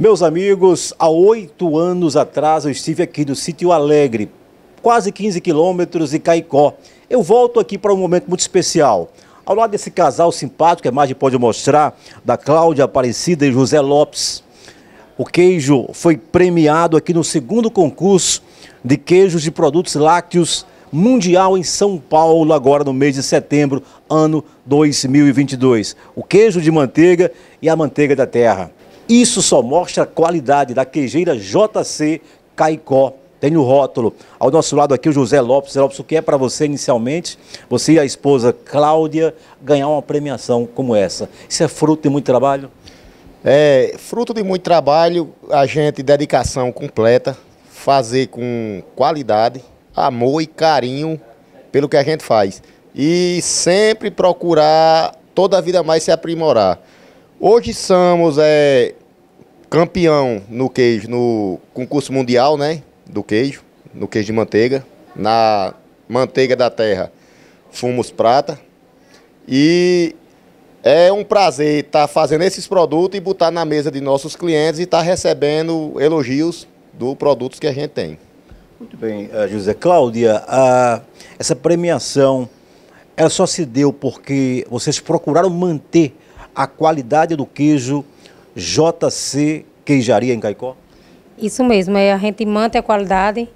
Meus amigos, há oito anos atrás eu estive aqui no sítio Alegre, quase 15 quilômetros de Caicó. Eu volto aqui para um momento muito especial. Ao lado desse casal simpático, que a imagem pode mostrar, da Cláudia Aparecida e José Lopes. O queijo foi premiado aqui no segundo concurso de queijos de produtos lácteos mundial em São Paulo, agora no mês de setembro, ano 2022. O queijo de manteiga e a manteiga da terra. Isso só mostra a qualidade da queijeira JC Caicó. Tem o rótulo. Ao nosso lado aqui o José Lopes. José Lopes, o que é para você inicialmente, você e a esposa Cláudia, ganhar uma premiação como essa? Isso é fruto de muito trabalho? É, fruto de muito trabalho, a gente, dedicação completa, fazer com qualidade, amor e carinho pelo que a gente faz. E sempre procurar toda a vida mais se aprimorar. Hoje somos é, campeão no queijo, no concurso mundial, né? Do queijo, no queijo de manteiga. Na manteiga da terra, fomos prata. E é um prazer estar tá fazendo esses produtos e botar na mesa de nossos clientes e estar tá recebendo elogios do produtos que a gente tem. Muito bem, eh, José. Cláudia, a, essa premiação, ela só se deu porque vocês procuraram manter a qualidade do queijo JC Queijaria em Caicó? Isso mesmo, é, a gente mantém a qualidade.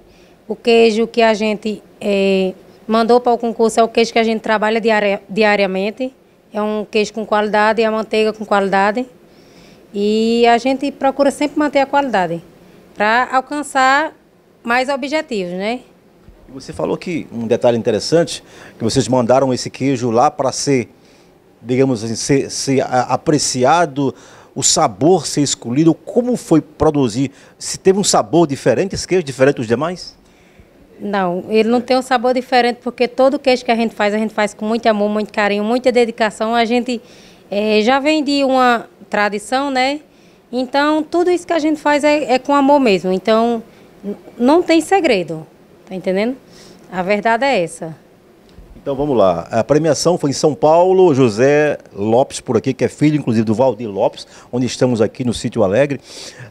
O queijo que a gente é, mandou para o concurso é o queijo que a gente trabalha diariamente. É um queijo com qualidade, é a manteiga com qualidade. E a gente procura sempre manter a qualidade para alcançar mais objetivos, né? Você falou que um detalhe interessante, que vocês mandaram esse queijo lá para ser, digamos assim, ser, ser apreciado o sabor ser escolhido, como foi produzir? Se teve um sabor diferente, esse queijo diferente dos demais? Não, ele não tem um sabor diferente, porque todo queijo que a gente faz, a gente faz com muito amor, muito carinho, muita dedicação. A gente é, já vem de uma tradição, né? Então, tudo isso que a gente faz é, é com amor mesmo. Então, não tem segredo, tá entendendo? A verdade é essa. Então vamos lá. A premiação foi em São Paulo, José Lopes por aqui, que é filho inclusive do Valdir Lopes, onde estamos aqui no Sítio Alegre.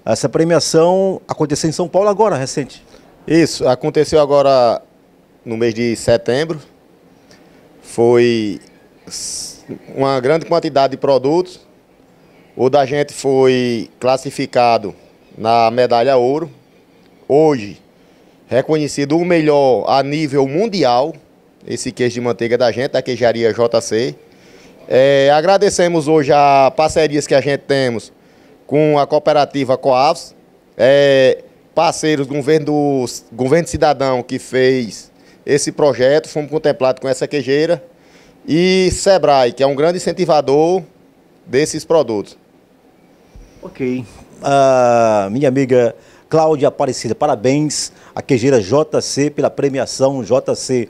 Essa premiação aconteceu em São Paulo agora, recente. Isso, aconteceu agora no mês de setembro. Foi uma grande quantidade de produtos. O da gente foi classificado na medalha ouro. Hoje, reconhecido o melhor a nível mundial esse queijo de manteiga da gente, da queijaria JC. É, agradecemos hoje a parcerias que a gente temos com a cooperativa Coavos é, parceiros do governo, do governo cidadão que fez esse projeto, fomos contemplados com essa queijeira, e Sebrae, que é um grande incentivador desses produtos. Ok. Uh, minha amiga Cláudia Aparecida, parabéns à queijeira JC pela premiação JC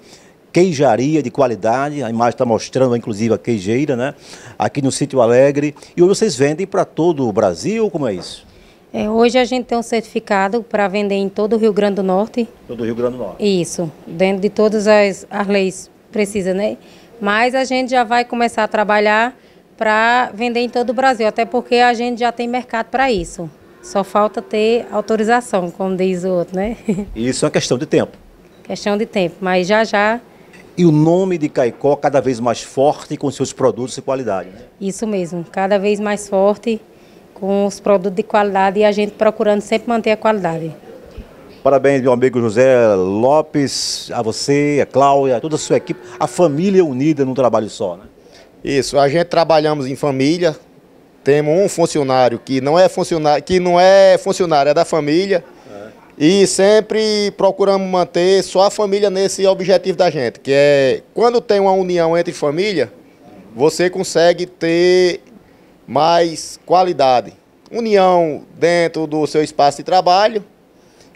queijaria de qualidade, a imagem está mostrando inclusive a queijeira, né? Aqui no Sítio Alegre. E hoje vocês vendem para todo o Brasil, como é isso? É, hoje a gente tem um certificado para vender em todo o Rio Grande do Norte. Todo o Rio Grande do Norte. Isso, dentro de todas as, as leis precisa, né? Mas a gente já vai começar a trabalhar para vender em todo o Brasil, até porque a gente já tem mercado para isso. Só falta ter autorização, como diz o outro, né? Isso é uma questão de tempo. Questão de tempo, mas já já e o nome de Caicó cada vez mais forte com seus produtos e qualidade. Né? Isso mesmo, cada vez mais forte com os produtos de qualidade e a gente procurando sempre manter a qualidade. Parabéns, meu amigo José Lopes, a você, a Cláudia, a toda a sua equipe, a família unida num trabalho só, né? Isso, a gente trabalhamos em família, temos um funcionário que não é funcionário, que não é funcionário, é da família, e sempre procuramos manter só a família nesse objetivo da gente, que é quando tem uma união entre família, você consegue ter mais qualidade. União dentro do seu espaço de trabalho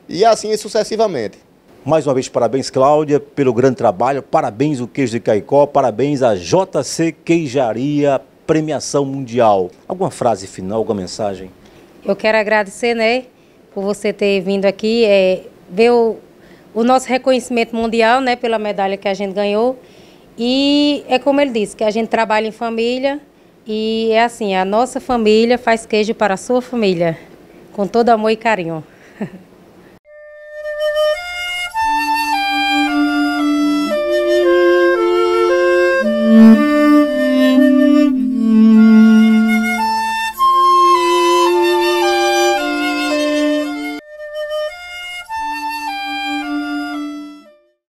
e assim sucessivamente. Mais uma vez, parabéns, Cláudia, pelo grande trabalho. Parabéns, o Queijo de Caicó. Parabéns à JC Queijaria Premiação Mundial. Alguma frase final, alguma mensagem? Eu quero agradecer, né? por você ter vindo aqui, é, ver o, o nosso reconhecimento mundial, né, pela medalha que a gente ganhou. E é como ele disse, que a gente trabalha em família e é assim, a nossa família faz queijo para a sua família, com todo amor e carinho.